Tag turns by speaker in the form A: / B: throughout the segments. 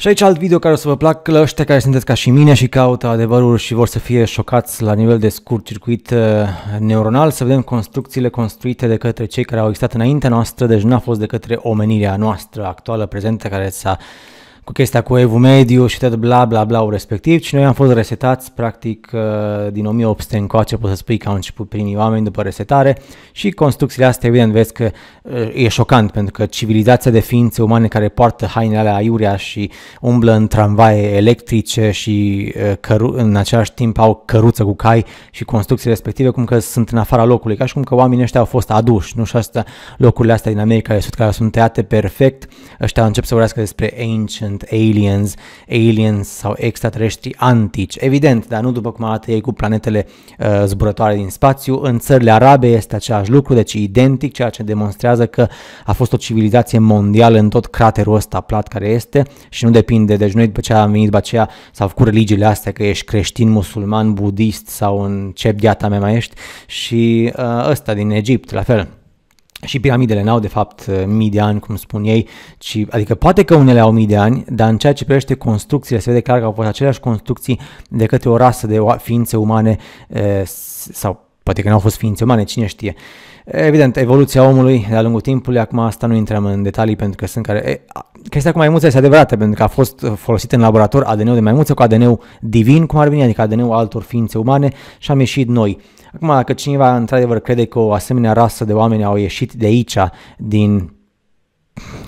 A: Și aici alt video care o să vă placă, ăștia care sunteți ca și mine și caută adevărul și vor să fie șocați la nivel de scurt circuit uh, neuronal, să vedem construcțiile construite de către cei care au existat înaintea noastră, deci n-a fost de către omenirea noastră actuală, prezentă, care s-a cu chestia cu Evul Mediu și tot bla bla bla respectiv și noi am fost resetați practic uh, din 1800 încoace, poți să spui că au început primii oameni după resetare și construcțiile astea evident vezi că uh, e șocant pentru că civilizația de ființe umane care poartă hainele alea aiurea și umblă în tramvaie electrice și uh, căru- în același timp au căruță cu cai și construcții respective cum că sunt în afara locului, ca și cum că oamenii ăștia au fost aduși, nu și asta locurile astea din America de Sud care sunt teate perfect, ăștia încep să vorbească despre ancient sunt aliens, aliens sau extraterestri antici. Evident, dar nu după cum arată ei cu planetele uh, zburătoare din spațiu. În țările arabe este același lucru, deci identic, ceea ce demonstrează că a fost o civilizație mondială în tot craterul ăsta plat care este și nu depinde. Deci noi după ce am venit după aceea sau cu religiile astea, că ești creștin, musulman, budist sau în ce diata mea mai ești și uh, ăsta din Egipt, la fel, și piramidele n-au de fapt uh, mii de ani, cum spun ei, ci, adică poate că unele au mii de ani, dar în ceea ce privește construcțiile, se vede clar că au fost aceleași construcții de către o rasă de ființe umane uh, sau poate că n-au fost ființe umane, cine știe. Evident, evoluția omului de-a lungul timpului, acum asta nu intrăm în detalii pentru că sunt care chestia cu maimuța este adevărată, pentru că a fost uh, folosit în laborator ADN-ul de maimuță cu ADN-ul divin, cum ar veni, adică ADN-ul altor ființe umane și am ieșit noi. Acum, dacă cineva într-adevăr crede că o asemenea rasă de oameni au ieșit de aici, din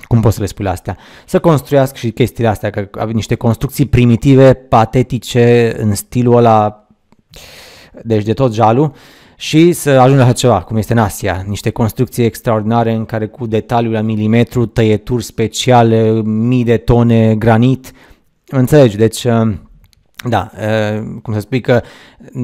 A: cum poți să le spui astea, să construiască și chestiile astea, că niște construcții primitive, patetice, în stilul ăla, deci de tot jalul, și să ajungi la ceva, cum este în Asia, niște construcții extraordinare în care cu detaliul la milimetru, tăieturi speciale, mii de tone granit, înțelegi, deci da, cum să spui că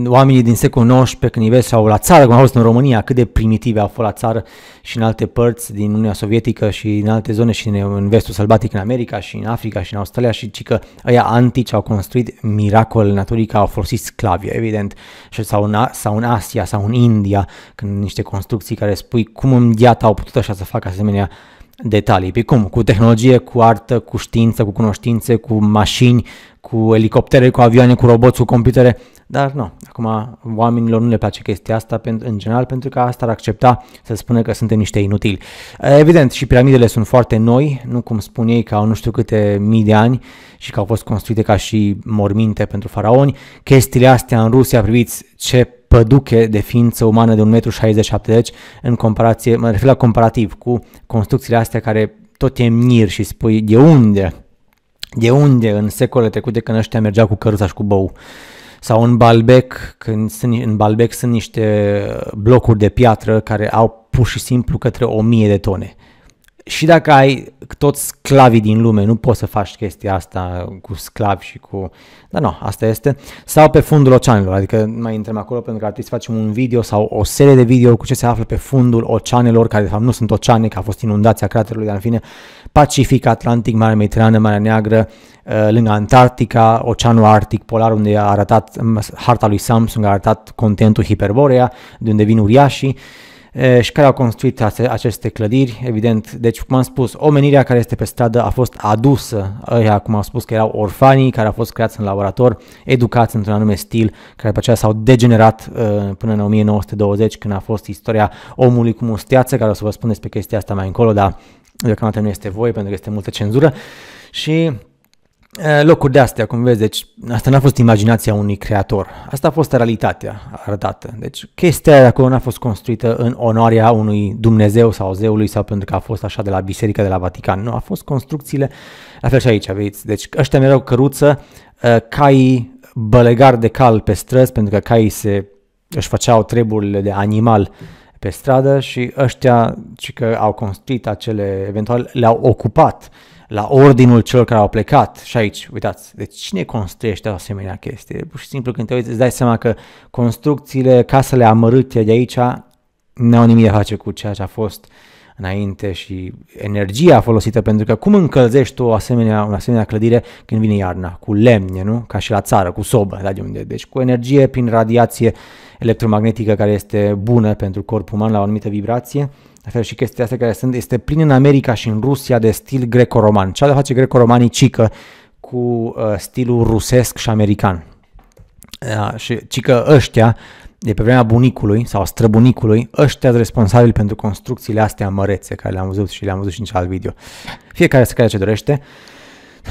A: oamenii din secolul XIX când îi sau la țară, cum au în România, cât de primitive au fost la țară și în alte părți din Uniunea Sovietică și în alte zone și în vestul sălbatic în America și în Africa și în Australia și ci că ăia antici au construit miracole naturii că au folosit sclavia, evident, și sau în, sau în Asia sau în India, când niște construcții care spui cum în gheata au putut așa să facă asemenea uh, detalii. Pe cum? Cu tehnologie, cu artă, cu știință, cu cunoștințe, cu mașini, cu elicoptere, cu avioane, cu roboți, cu computere. Dar nu, acum oamenilor nu le place chestia asta în general pentru că asta ar accepta să spună că suntem niște inutili. Evident, și piramidele sunt foarte noi, nu cum spun ei că au nu știu câte mii de ani și că au fost construite ca și morminte pentru faraoni. Chestiile astea în Rusia, priviți ce păduche de ființă umană de 160 m deci, în comparație, mă refer la comparativ cu construcțiile astea care tot e mir și spui de unde, de unde în secolele trecute când ăștia mergeau cu căruța și cu bou sau în Balbec, când sunt, în Balbec sunt niște blocuri de piatră care au pur și simplu către o mie de tone și dacă ai toți sclavii din lume, nu poți să faci chestia asta cu sclavi și cu... Dar nu, asta este. Sau pe fundul oceanelor, adică mai intrăm acolo pentru că ar trebui să facem un video sau o serie de video cu ce se află pe fundul oceanelor, care de fapt nu sunt oceane, că a fost inundația craterului, dar în fine, Pacific, Atlantic, Marea Mediterană, Marea Neagră, uh, lângă Antarctica, Oceanul Arctic, Polar, unde a arătat harta lui Samsung, a arătat contentul Hiperborea, de unde vin uriașii și care au construit aceste clădiri, evident. Deci, cum am spus, omenirea care este pe stradă a fost adusă, ăia, cum am spus, că erau orfanii care au fost creați în laborator, educați într-un anume stil, care pe aceea s-au degenerat uh, până în 1920, când a fost istoria omului cu mustiață, care o să vă spun despre chestia asta mai încolo, dar deocamdată nu este voie, pentru că este multă cenzură. Și Eh, locuri de astea, cum vezi, deci asta n-a fost imaginația unui creator, asta a fost realitatea arătată. Deci chestia de acolo n-a fost construită în onoarea unui Dumnezeu sau zeului sau pentru că a fost așa de la biserică, de la Vatican. Nu, a fost construcțiile, la fel și aici, vezi, deci ăștia mereu căruță, eh, cai, bălegar de cal pe străzi pentru că caii se, își făceau treburile de animal pe stradă și ăștia, ci că au construit acele, eventual le-au ocupat uh, la ordinul celor care au plecat. Și aici, uitați, deci cine construiește o asemenea chestie? Pur și simplu când te uiți îți dai seama că construcțiile, casele amărâte de aici nu au nimic de face cu ceea ce a fost înainte și energia folosită, pentru că cum încălzești tu o asemenea, o asemenea clădire când vine iarna? Cu lemne, nu? Ca și la țară, cu sobă, da, de unde? Deci cu energie prin radiație uh, electromagnetică care este bună pentru corpul uman la o anumită vibrație. La fel și chestia asta care sunt, este plin în America și în Rusia de stil greco-roman. a de face greco-romanii cică cu uh, stilul rusesc și american. Uh, și cică ăștia, de pe vremea bunicului sau străbunicului, ăștia sunt responsabili pentru construcțiile astea mărețe care le-am văzut și le-am văzut și în cealalt video. Fiecare să care ce dorește. Uh,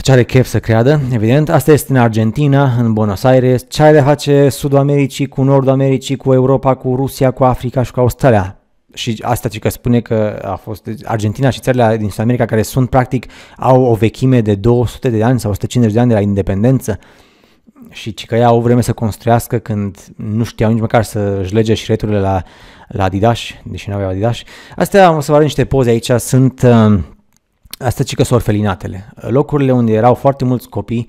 A: ce are chef să creadă, evident. Asta este în Argentina, în Buenos Aires. Ce are de face Sudul Americii cu Nordul Americii, cu Europa, cu Rusia, cu Africa și cu Australia? și asta ce că spune că a fost Argentina și țările din Sud America care sunt practic au o vechime de 200 de ani sau 150 de ani de la independență și ci că ei au vreme să construiască când nu știau nici măcar să își lege returile la, la Adidas, deși nu aveau Adidas. Astea o să vă arăt niște poze aici, sunt uh, Asta ce că sunt orfelinatele. Locurile unde erau foarte mulți copii,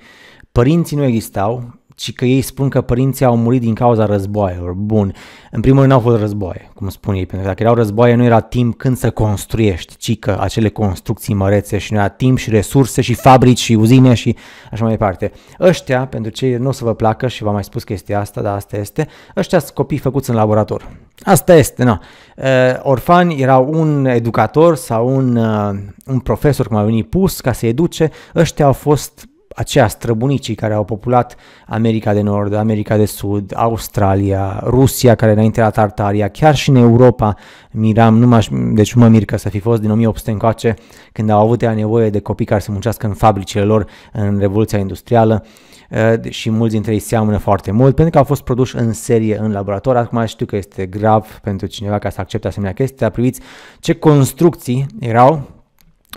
A: părinții nu existau, ci că ei spun că părinții au murit din cauza războaielor. Bun, în primul rând n-au fost războaie, cum spun ei, pentru că dacă erau războaie nu era timp când să construiești, ci că acele construcții mărețe și nu era timp și resurse și fabrici și uzine și așa mai departe. Ăștia, pentru cei nu o să vă placă și v-am mai spus chestia asta, dar asta este, ăștia sunt copii făcuți în laborator. Asta este, nu. Orfani era un educator sau un, un profesor, cum a venit pus, ca să educe, ăștia au fost aceia străbunicii care au populat America de Nord, America de Sud, Australia, Rusia care înainte era Tartaria, chiar și în Europa miram, nu deci nu mă mir că să fi fost din 1800 încoace când au avut ea nevoie de copii care să muncească în fabricile lor în Revoluția Industrială eh, și mulți dintre ei seamănă foarte mult pentru că au fost produși în serie în laborator. Acum știu că este grav pentru cineva ca să accepte asemenea chestii, dar priviți ce construcții erau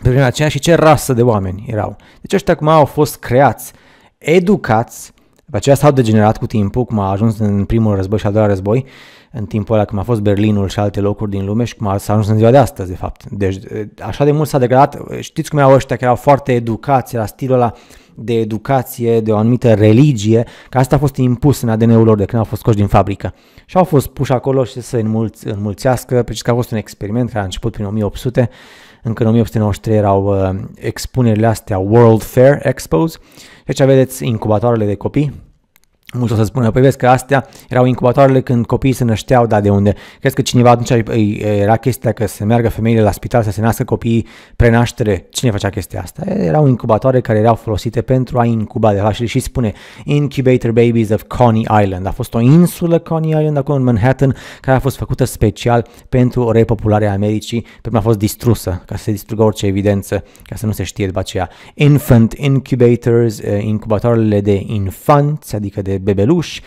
A: pe vremea aceea și ce rasă de oameni erau. Deci ăștia cum au fost creați, educați, după aceea s-au degenerat cu timpul, cum a ajuns în primul război și al doilea război, în timpul ăla cum a fost Berlinul și alte locuri din lume și cum a, s-a ajuns în ziua de astăzi, de fapt. Deci așa de mult s-a degradat, știți cum erau ăștia, care erau foarte educați, era stilul ăla de educație, de o anumită religie, că asta a fost impus în ADN-ul lor de când au fost scoși din fabrică. Și au fost puși acolo și să se înmulț- înmulțească, pentru că a fost un experiment care a început prin 1800 încă în 1893 erau uh, expunerile astea World Fair Expos. Deci aveți incubatoarele de copii, Mulți o să spună, păi vezi că astea erau incubatoarele când copiii se nășteau, da, de unde? Crezi că cineva atunci era chestia că să meargă femeile la spital să se nască copiii prenaștere? Cine facea chestia asta? Erau incubatoare care erau folosite pentru a incuba, de fapt, și spune Incubator Babies of Coney Island. A fost o insulă Coney Island acolo în Manhattan care a fost făcută special pentru repopularea Americii, pentru că a fost distrusă, ca să se distrugă orice evidență, ca să nu se știe după aceea. Infant Incubators, eh, incubatoarele de infanți, adică de bebeluși.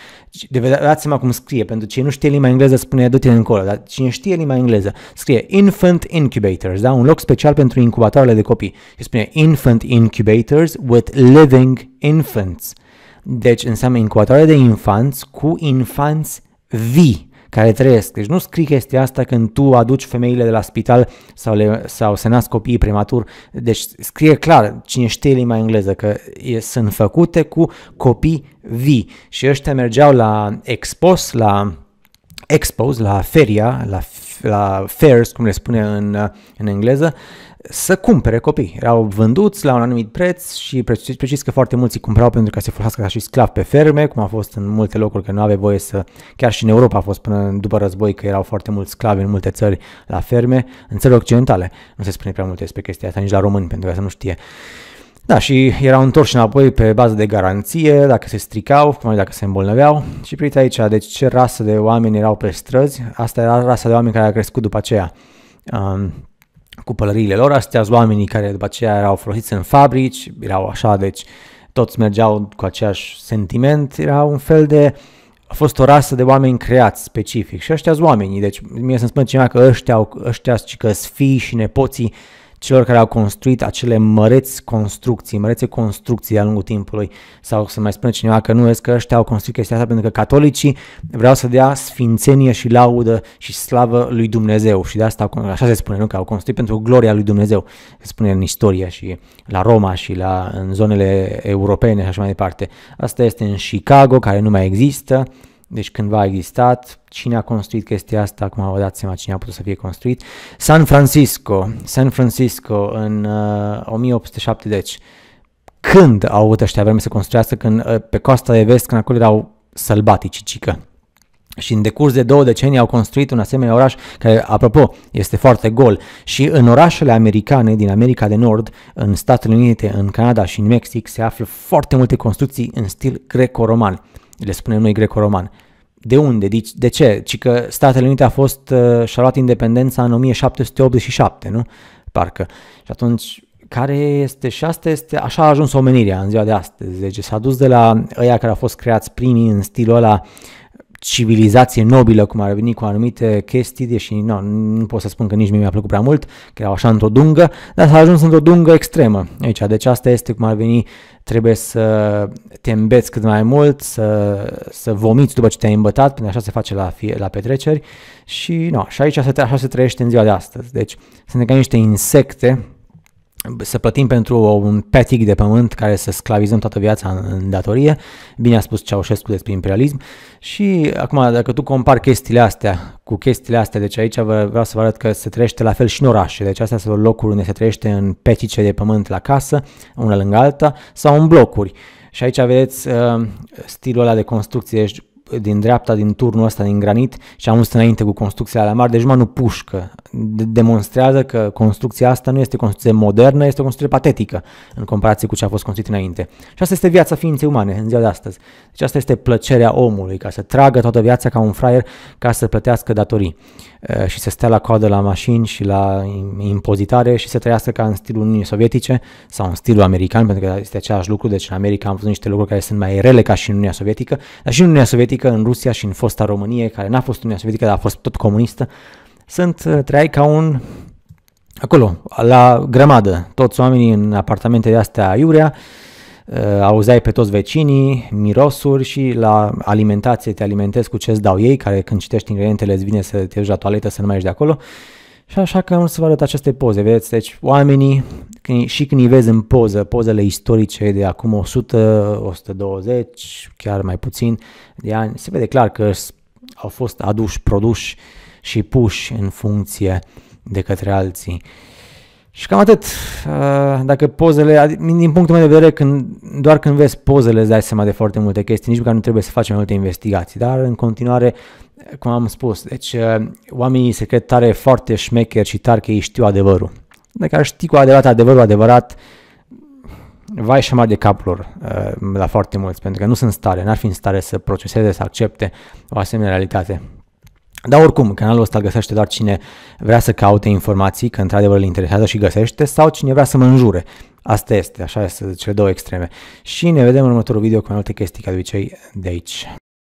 A: De vedea, dați seama cum scrie, pentru cine nu știe limba engleză spune du-te încolo, dar cine știe limba engleză scrie infant incubators, da? un loc special pentru incubatoarele de copii. Și spune infant incubators with living infants. Deci înseamnă incubatoare de infanți cu infanți vii care trăiesc. Deci nu scrii chestia asta când tu aduci femeile de la spital sau, le, sau se nasc copiii prematur. Deci scrie clar cine știe limba engleză că e, sunt făcute cu copii vii. Și ăștia mergeau la expos, la expos, la feria, la la fairs, cum le spune în, în engleză, să cumpere copii. Erau vânduți la un anumit preț și precis, precis că foarte mulți îi cumpărau pentru ca să se folosească ca și sclav pe ferme, cum a fost în multe locuri, că nu avea voie să, chiar și în Europa a fost până după război, că erau foarte mulți sclavi în multe țări la ferme, în țările occidentale. Nu se spune prea multe despre chestia asta, nici la români, pentru că să nu știe. Uh, da, și erau întorși înapoi pe bază de garanție, dacă se stricau, cum adică dacă se îmbolnăveau. Și priți aici, deci ce rasă de oameni erau pe străzi, asta era rasa de oameni care a crescut după aceea. Um, cu pălăriile lor, astea sunt oamenii care după aceea erau folosiți în fabrici, erau așa, deci toți mergeau cu aceeași sentiment, era un fel de a fost o rasă de oameni creați specific și ăștia sunt oamenii, deci mie să-mi spun cineva că ăștia, ăștia, și că fii și nepoții celor care au construit acele măreți construcții, mărețe construcții de-a lungul timpului. Sau să mai spune cineva că nu, vezi că ăștia au construit chestia asta pentru că catolicii vreau să dea sfințenie și laudă și slavă lui Dumnezeu. Și de asta, așa se spune, nu? Că au construit pentru gloria lui Dumnezeu. Se spune în istorie și la Roma și la, în zonele europene și așa mai departe. Asta este în Chicago, care nu mai există. Deci cândva a existat, cine a construit chestia asta, acum vă dați seama cine a putut să fie construit. San Francisco, San Francisco în uh, 1870, când au avut ăștia vreme să construiască, când, uh, pe coasta de vest, când acolo erau sălbatici, cică. Și în decurs de două decenii au construit un asemenea oraș care, apropo, este foarte gol. Și în orașele americane din America de Nord, în Statele Unite, în Canada și în Mexic, se află foarte multe construcții în stil greco-roman le spunem noi greco-roman. De unde? De ce? Ci că Statele Unite a fost, uh, și-a luat independența în 1787, nu? Parcă. Și atunci, care este, și asta este, așa a ajuns omenirea în ziua de astăzi. Deci s-a dus de la ăia care au fost creați primii în stilul ăla civilizație nobilă, cum ar veni cu anumite chestii, deși nu, nu pot să spun că nici mie mi-a plăcut prea mult, că erau așa într-o dungă, dar s-a ajuns într-o dungă extremă aici. Deci asta este cum ar veni, trebuie să te îmbeți cât mai mult, să, să vomiți după ce te-ai îmbătat, pentru că așa se face la, fie, la petreceri și, nu, și aici așa se trăiește în ziua de astăzi. Deci suntem ca niște insecte să plătim pentru un petic de pământ care să sclavizăm toată viața în datorie. Bine a spus Ceaușescu despre imperialism. Și acum, dacă tu compari chestiile astea cu chestiile astea, deci aici vreau să vă arăt că se trăiește la fel și în orașe. Deci astea sunt locuri unde se trăiește în petice de pământ la casă, una lângă alta, sau în blocuri. Și aici vedeți uh, stilul ăla de construcție, deci din dreapta, din turnul ăsta din granit și am văzut înainte cu construcția alea mari, deci mă nu pușcă. De- demonstrează că construcția asta nu este o construcție modernă, este o construcție patetică în comparație cu ce a fost construit înainte. Și asta este viața ființei umane în ziua de astăzi. Deci asta este plăcerea omului, ca să tragă toată viața ca un fraier, ca să plătească datorii e, și să stea la coadă la mașini și la impozitare și să trăiască ca în stilul Uniunii Sovietice sau în stilul american, pentru că este același lucru, deci în America am văzut niște lucruri care sunt mai rele ca și în Uniunea Sovietică, dar și în Uniunea Sovietică Sovietică, în Rusia și în fosta Românie, care n-a fost Uniunea Sovietică, dar a fost tot comunistă, sunt, uh, trăiai ca un acolo, la grămadă, toți oamenii în apartamentele astea aiurea, uh, auzeai pe toți vecinii, mirosuri și la alimentație te alimentezi cu ce-ți dau ei, care când citești ingredientele îți vine să te duci la toaletă să nu mai ești de acolo. Și așa că am să vă arăt aceste poze, vedeți? Deci oamenii când, și când îi vezi în poză, pozele istorice de acum 100, 120, chiar mai puțin de ani, se vede clar că au fost aduși, produși și puși în funcție de către alții. Și cam atât. Uh, dacă pozele, din punctul meu de vedere, când, doar când vezi pozele îți dai seama de foarte multe chestii, nici măcar nu trebuie să faci mai multe investigații. Dar în continuare, cum am spus, deci uh, oamenii se cred tare foarte șmecheri și tare că ei știu adevărul dacă ar ști cu adevărat adevărul adevărat, vai și mai de capul lor uh, la foarte mulți, pentru că nu sunt stare, n-ar fi în stare să proceseze, să accepte o asemenea realitate. Dar oricum, canalul ăsta găsește doar cine vrea să caute informații, că într-adevăr îl interesează și găsește, sau cine vrea să mă înjure. Asta este, așa este, cele două extreme. Și ne vedem în următorul video cu mai multe chestii ca de obicei de aici.